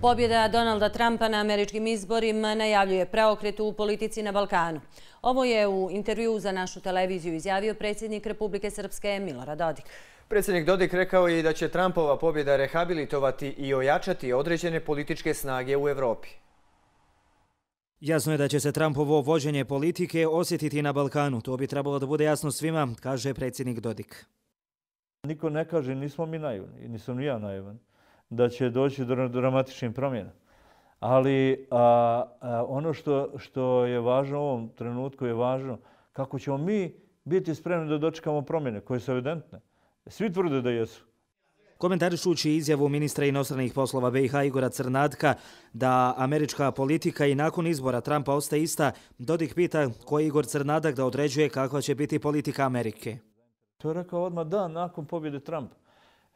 Pobjeda Donalda Trumpa na američkim izborima najavljuje preokret u politici na Balkanu. Ovo je u intervju za našu televiziju izjavio predsjednik Republike Srpske Milora Dodik. Predsjednik Dodik rekao je da će Trumpova pobjeda rehabilitovati i ojačati određene političke snage u Evropi. Jasno je da će se Trumpovo vođenje politike osjetiti na Balkanu. To bi trebalo da bude jasno svima, kaže predsjednik Dodik. Niko ne kaže, nismo mi naivni, nisam ni ja naivni da će doći do dramatičnih promjena. Ali a, a, ono što, što je važno u ovom trenutku je važno kako ćemo mi biti spremni da dočekamo promjene koje su evidentne. Svi tvrde da jesu. Komentarišući izjavu ministra inostranih poslova BiH Igora Crnatka da američka politika i nakon izbora Trumpa ostaje ista, Dodik pita koji Igor Crnadak da određuje kakva će biti politika Amerike. To je rekao odmah dan nakon pobjede Trumpa.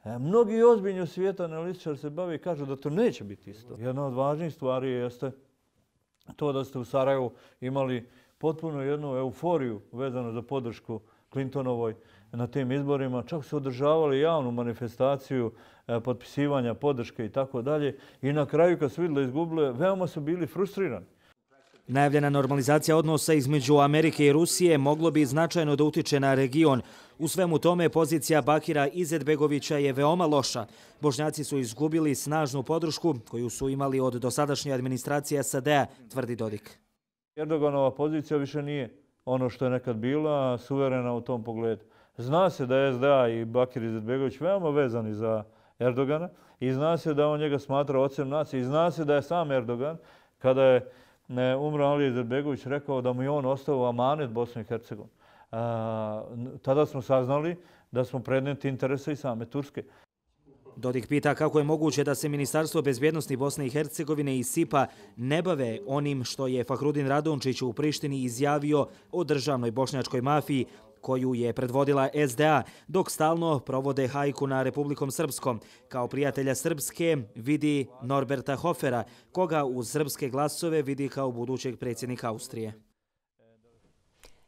E, mnogi ozbiljni u svijetu analitičari se bavi i kažu da to neće biti isto. Jedna od važnijih stvari jeste to da ste u Sarajevu imali potpuno jednu euforiju vezano za podršku Clintonovoj na tim izborima. Čak su održavali javnu manifestaciju e, potpisivanja podrške i tako dalje. I na kraju kad su vidjeli izgubile, veoma su bili frustrirani. Najavljena normalizacija odnosa između Amerike i Rusije moglo bi značajno da utiče na region. U svemu tome pozicija Bakira Izetbegovića je veoma loša. Božnjaci su izgubili snažnu podršku koju su imali od dosadašnje administracije SAD-a, tvrdi Dodik. Erdoganova pozicija više nije ono što je nekad bila, suverena u tom pogledu. Zna se da je SDA i Bakir Izetbegović veoma vezani za Erdogana i zna se da on njega smatra ocem nacije i zna se da je sam Erdogan kada je ne umro Ali Izetbegović rekao da mu je on ostao u amanet Bosne i Hercegovine. Tada smo saznali da smo predneti interese i same Turske. Dodik pita kako je moguće da se Ministarstvo bezbjednosti Bosne i Hercegovine i SIPA ne bave onim što je Fahrudin Radončić u Prištini izjavio o državnoj bošnjačkoj mafiji koju je predvodila SDA, dok stalno provode hajku na Republikom Srpskom. Kao prijatelja Srpske vidi Norberta Hofera, koga u srpske glasove vidi kao budućeg predsjednika Austrije.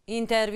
Intervju.